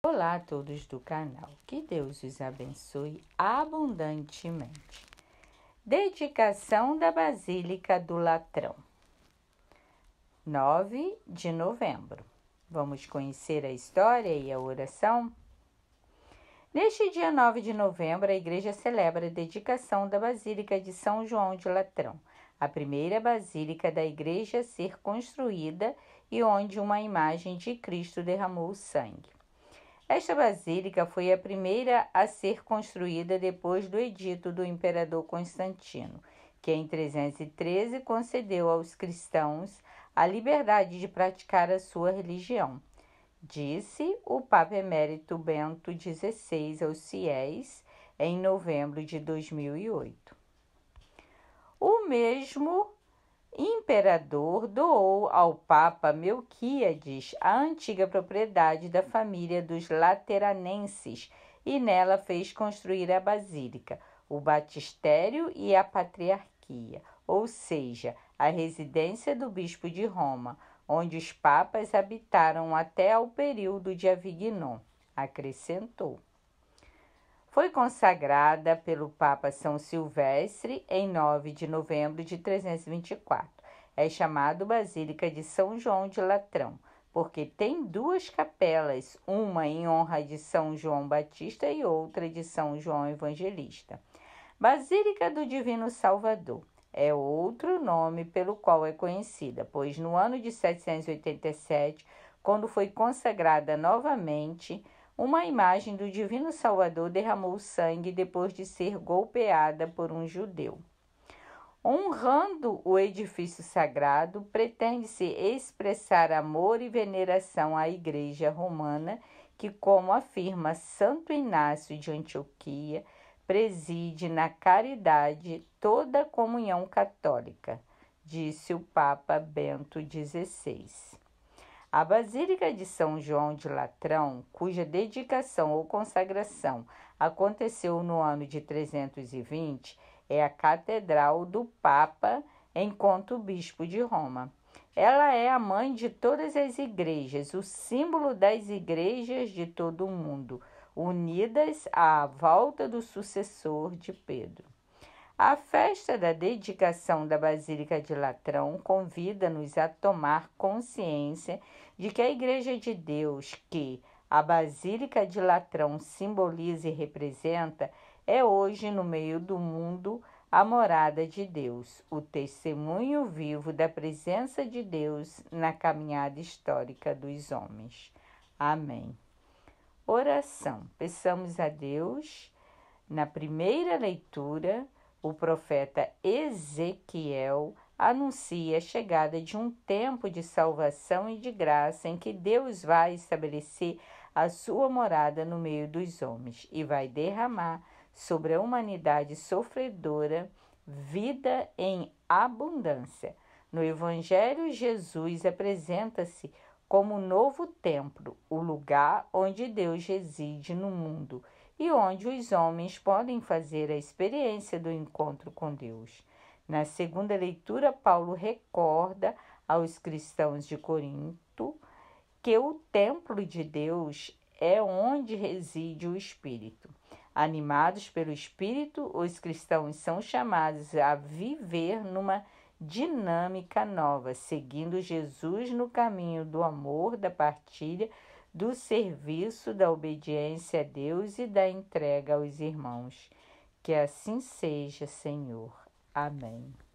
Olá a todos do canal, que Deus os abençoe abundantemente. Dedicação da Basílica do Latrão, 9 de novembro. Vamos conhecer a história e a oração? Neste dia 9 de novembro, a Igreja celebra a dedicação da Basílica de São João de Latrão, a primeira basílica da Igreja a ser construída e onde uma imagem de Cristo derramou o sangue. Esta basílica foi a primeira a ser construída depois do edito do imperador Constantino, que em 313 concedeu aos cristãos a liberdade de praticar a sua religião. Disse o Papa Emérito Bento XVI aos fiéis em novembro de 2008. O mesmo imperador doou ao Papa Melquíades a antiga propriedade da família dos Lateranenses e nela fez construir a basílica, o batistério e a patriarquia, ou seja, a residência do bispo de Roma, onde os papas habitaram até ao período de Avignon, acrescentou. Foi consagrada pelo Papa São Silvestre em 9 de novembro de 324. É chamado Basílica de São João de Latrão, porque tem duas capelas, uma em honra de São João Batista e outra de São João Evangelista. Basílica do Divino Salvador é outro nome pelo qual é conhecida, pois no ano de 787, quando foi consagrada novamente, uma imagem do Divino Salvador derramou sangue depois de ser golpeada por um judeu. Honrando o edifício sagrado, pretende-se expressar amor e veneração à Igreja Romana, que, como afirma Santo Inácio de Antioquia, preside na caridade toda a comunhão católica, disse o Papa Bento XVI. A Basílica de São João de Latrão, cuja dedicação ou consagração aconteceu no ano de 320, é a catedral do Papa enquanto bispo de Roma. Ela é a mãe de todas as igrejas, o símbolo das igrejas de todo o mundo, unidas à volta do sucessor de Pedro. A festa da dedicação da Basílica de Latrão convida-nos a tomar consciência de que a Igreja de Deus, que a Basílica de Latrão simboliza e representa, é hoje no meio do mundo a morada de Deus, o testemunho vivo da presença de Deus na caminhada histórica dos homens. Amém. Oração. Peçamos a Deus, na primeira leitura, o profeta Ezequiel anuncia a chegada de um tempo de salvação e de graça em que Deus vai estabelecer a sua morada no meio dos homens e vai derramar sobre a humanidade sofredora, vida em abundância. No Evangelho, Jesus apresenta-se como o novo templo, o lugar onde Deus reside no mundo e onde os homens podem fazer a experiência do encontro com Deus. Na segunda leitura, Paulo recorda aos cristãos de Corinto que o templo de Deus é onde reside o Espírito. Animados pelo Espírito, os cristãos são chamados a viver numa dinâmica nova, seguindo Jesus no caminho do amor, da partilha, do serviço, da obediência a Deus e da entrega aos irmãos. Que assim seja, Senhor. Amém.